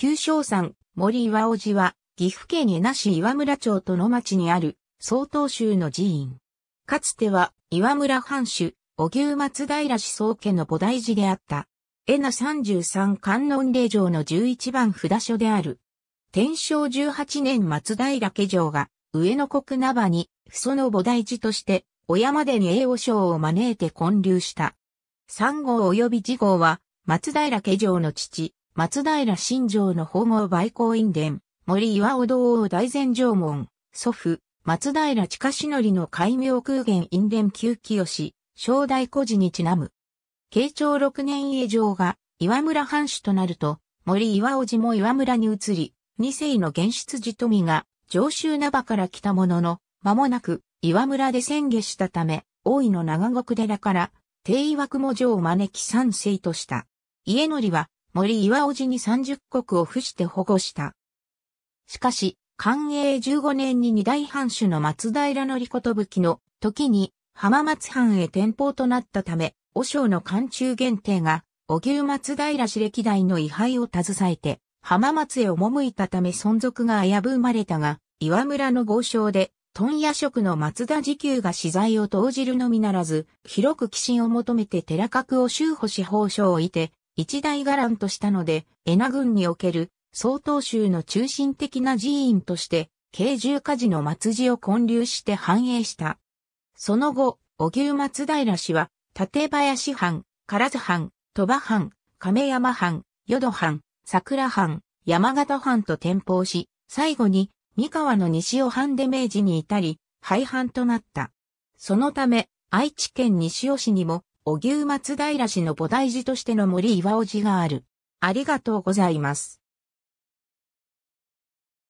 旧称山、森岩王寺は、岐阜県江那市岩村町との町にある、曹洞宗の寺院。かつては、岩村藩主、小牛松平氏宗家の菩提寺であった。江那33観音霊城の11番札所である。天正18年松平家城が、上野国名場に、その菩提寺として、小山でに栄養賞を招いて建立した。三号及び次号は、松平家城の父、松平新城の保護売行院伝、森岩尾道王大前城門、祖父、松平近則の改名空元院伝旧清、正代古事にちなむ。慶長六年家城が岩村藩主となると、森岩尾寺も岩村に移り、二世の現出寺富が上州名場から来たものの、間もなく岩村で宣言したため、大井の長国寺から、定位枠も城を招き三世とした。家則は森岩尾寺に三十国を付して保護した。しかし、寛永十五年に二大藩主の松平の利寿の時に浜松藩へ転校となったため、和尚の漢中限定が、お牛松平氏歴代の位牌を携えて、浜松へ赴いたため存続が危ぶまれたが、岩村の豪商で、豚屋職の松田時給が資材を投じるのみならず、広く寄進を求めて寺閣を修補し法書をいて、一大伽藍としたので、恵那郡における曹洞宗の中心的な寺院として、慶重家寺の末寺を建立して繁栄した。その後、小牛松平氏は、立林藩、唐津藩、鳥羽藩、亀山藩、淀藩、桜藩、山形藩と転封し、最後に、三河の西尾藩で明治に至り、廃藩となった。そのため、愛知県西尾市にも、小牛松平氏の菩提寺としての森岩尾寺がある。ありがとうございます。